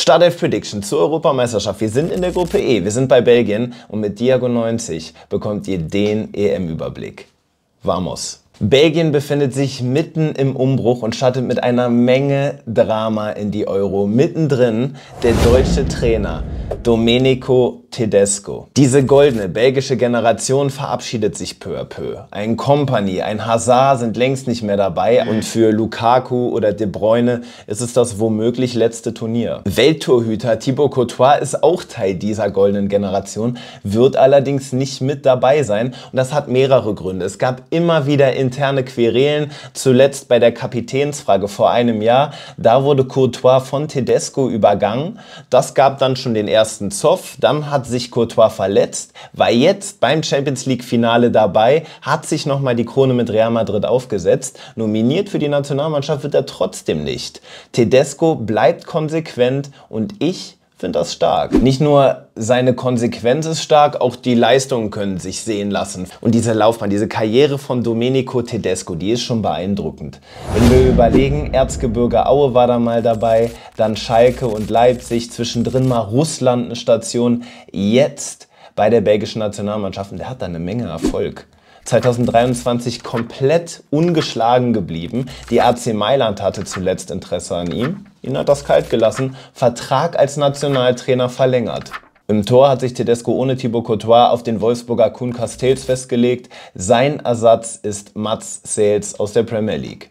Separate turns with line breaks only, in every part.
Startelf Prediction zur Europameisterschaft. Wir sind in der Gruppe E, wir sind bei Belgien und mit Diago 90 bekommt ihr den EM-Überblick. Vamos! Belgien befindet sich mitten im Umbruch und startet mit einer Menge Drama in die Euro. Mittendrin der deutsche Trainer Domenico Tedesco. Diese goldene belgische Generation verabschiedet sich peu à peu. Ein Company, ein Hazard sind längst nicht mehr dabei und für Lukaku oder De Bruyne ist es das womöglich letzte Turnier. Welttorhüter Thibaut Courtois ist auch Teil dieser goldenen Generation, wird allerdings nicht mit dabei sein und das hat mehrere Gründe. Es gab immer wieder interne Querelen, zuletzt bei der Kapitänsfrage vor einem Jahr. Da wurde Courtois von Tedesco übergangen. Das gab dann schon den ersten Zoff. Dann hat hat sich Courtois verletzt, war jetzt beim Champions League Finale dabei, hat sich nochmal die Krone mit Real Madrid aufgesetzt, nominiert für die Nationalmannschaft wird er trotzdem nicht. Tedesco bleibt konsequent und ich finde das stark. Nicht nur seine Konsequenz ist stark, auch die Leistungen können sich sehen lassen. Und diese Laufbahn, diese Karriere von Domenico Tedesco, die ist schon beeindruckend. Wenn wir überlegen, Erzgebirge Aue war da mal dabei, dann Schalke und Leipzig, zwischendrin mal Russland eine Station, jetzt bei der belgischen Nationalmannschaft. Und der hat da eine Menge Erfolg. 2023 komplett ungeschlagen geblieben. Die AC Mailand hatte zuletzt Interesse an ihm. Ihn hat das kalt gelassen, Vertrag als Nationaltrainer verlängert. Im Tor hat sich Tedesco ohne Thibaut Courtois auf den Wolfsburger Kuhn Castells festgelegt. Sein Ersatz ist Mats Sales aus der Premier League.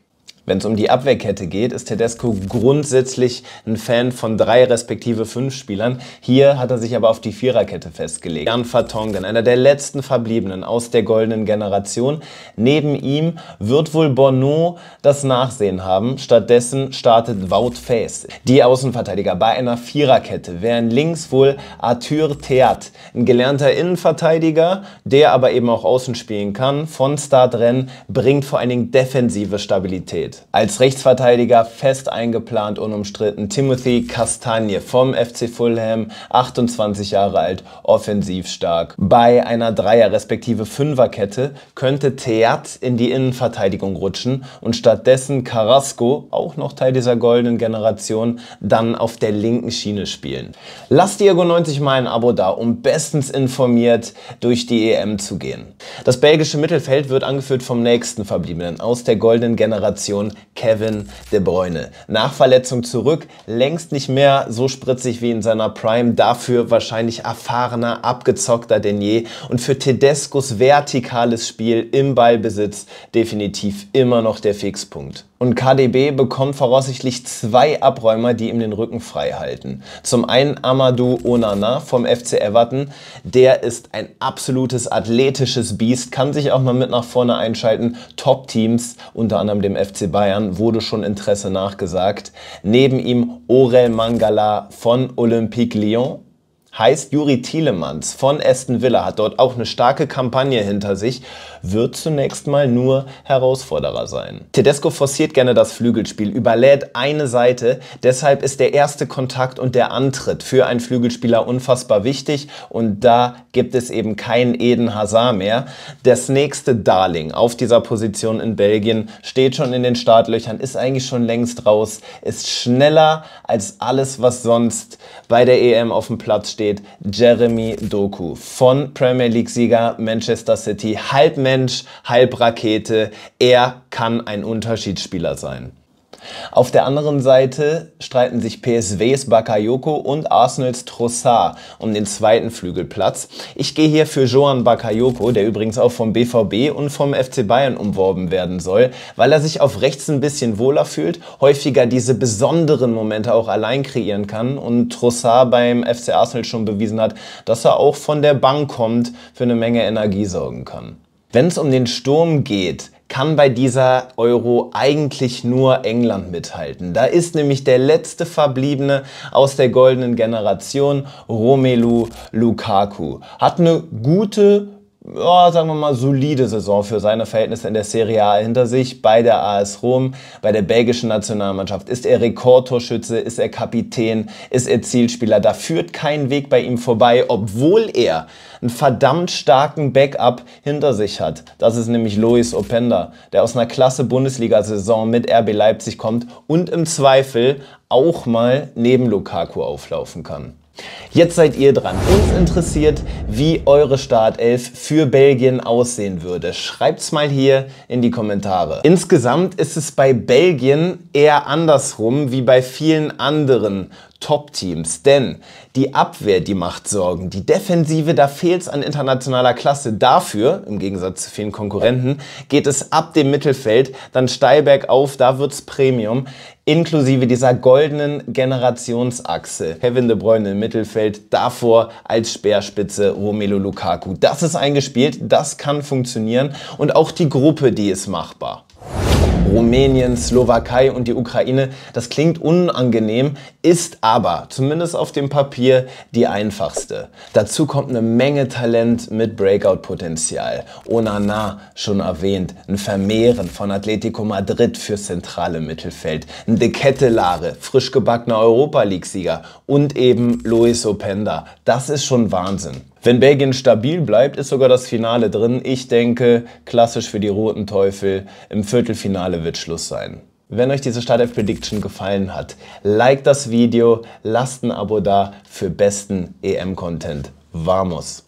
Wenn es um die Abwehrkette geht, ist Tedesco grundsätzlich ein Fan von drei respektive fünf Spielern. Hier hat er sich aber auf die Viererkette festgelegt. Jan Vertonghen, einer der letzten Verbliebenen aus der goldenen Generation. Neben ihm wird wohl Bono das Nachsehen haben. Stattdessen startet Wout Faes. Die Außenverteidiger bei einer Viererkette wären links wohl Arthur Theat, ein gelernter Innenverteidiger, der aber eben auch außen spielen kann. Von Start Rennes bringt vor allen Dingen defensive Stabilität als Rechtsverteidiger fest eingeplant und umstritten Timothy Castagne vom FC Fulham, 28 Jahre alt, offensiv stark. Bei einer Dreier- respektive Fünferkette könnte Theat in die Innenverteidigung rutschen und stattdessen Carrasco, auch noch Teil dieser goldenen Generation, dann auf der linken Schiene spielen. Lasst Diago 90 mal ein Abo da, um bestens informiert durch die EM zu gehen. Das belgische Mittelfeld wird angeführt vom nächsten Verbliebenen aus der goldenen Generation von Kevin De Bruyne. Nach Verletzung zurück, längst nicht mehr so spritzig wie in seiner Prime, dafür wahrscheinlich erfahrener, abgezockter denn je und für Tedescos vertikales Spiel im Ballbesitz definitiv immer noch der Fixpunkt. Und KDB bekommt voraussichtlich zwei Abräumer, die ihm den Rücken frei halten. Zum einen Amadou Onana vom FC Everton. Der ist ein absolutes athletisches Biest, kann sich auch mal mit nach vorne einschalten. Top-Teams, unter anderem dem FC Bayern Bayern wurde schon Interesse nachgesagt. Neben ihm Orel Mangala von Olympique Lyon heißt Juri Thielemanns von Aston Villa, hat dort auch eine starke Kampagne hinter sich, wird zunächst mal nur Herausforderer sein. Tedesco forciert gerne das Flügelspiel, überlädt eine Seite, deshalb ist der erste Kontakt und der Antritt für einen Flügelspieler unfassbar wichtig und da gibt es eben keinen Eden Hazard mehr. Das nächste Darling auf dieser Position in Belgien steht schon in den Startlöchern, ist eigentlich schon längst raus, ist schneller als alles, was sonst bei der EM auf dem Platz steht steht Jeremy Doku von Premier League-Sieger Manchester City. Halb Mensch, halb Rakete. Er kann ein Unterschiedsspieler sein. Auf der anderen Seite streiten sich PSWs Bakayoko und Arsenals Trossard um den zweiten Flügelplatz. Ich gehe hier für Johan Bakayoko, der übrigens auch vom BVB und vom FC Bayern umworben werden soll, weil er sich auf rechts ein bisschen wohler fühlt, häufiger diese besonderen Momente auch allein kreieren kann und Trossard beim FC Arsenal schon bewiesen hat, dass er auch von der Bank kommt, für eine Menge Energie sorgen kann. Wenn es um den Sturm geht, kann bei dieser Euro eigentlich nur England mithalten. Da ist nämlich der letzte Verbliebene aus der goldenen Generation, Romelu Lukaku. Hat eine gute ja, sagen wir mal, solide Saison für seine Verhältnisse in der Serie A hinter sich. Bei der AS Rom, bei der belgischen Nationalmannschaft ist er Rekordtorschütze, ist er Kapitän, ist er Zielspieler. Da führt kein Weg bei ihm vorbei, obwohl er einen verdammt starken Backup hinter sich hat. Das ist nämlich Lois Openda, der aus einer klasse Bundesliga-Saison mit RB Leipzig kommt und im Zweifel auch mal neben Lukaku auflaufen kann. Jetzt seid ihr dran. Uns interessiert, wie eure Startelf für Belgien aussehen würde. Schreibt's mal hier in die Kommentare. Insgesamt ist es bei Belgien eher andersrum wie bei vielen anderen Top-Teams. Denn die Abwehr, die macht Sorgen. Die Defensive, da fehlt es an internationaler Klasse. Dafür, im Gegensatz zu vielen Konkurrenten, geht es ab dem Mittelfeld, dann steil bergauf, da wird's Premium. Inklusive dieser goldenen Generationsachse. Kevin De Bruyne im Mittelfeld, davor als Speerspitze Romelu Lukaku. Das ist eingespielt, das kann funktionieren und auch die Gruppe, die ist machbar. Rumänien, Slowakei und die Ukraine. Das klingt unangenehm, ist aber zumindest auf dem Papier die einfachste. Dazu kommt eine Menge Talent mit Breakout-Potenzial. Onana schon erwähnt, ein Vermehren von Atletico Madrid fürs zentrale Mittelfeld, ein De Kettelare, frisch gebackener Europa League-Sieger und eben Luis Openda. Das ist schon Wahnsinn. Wenn Belgien stabil bleibt, ist sogar das Finale drin. Ich denke, klassisch für die Roten Teufel, im Viertelfinale wird Schluss sein. Wenn euch diese Startelf Prediction gefallen hat, liked das Video, lasst ein Abo da für besten EM-Content. Vamos!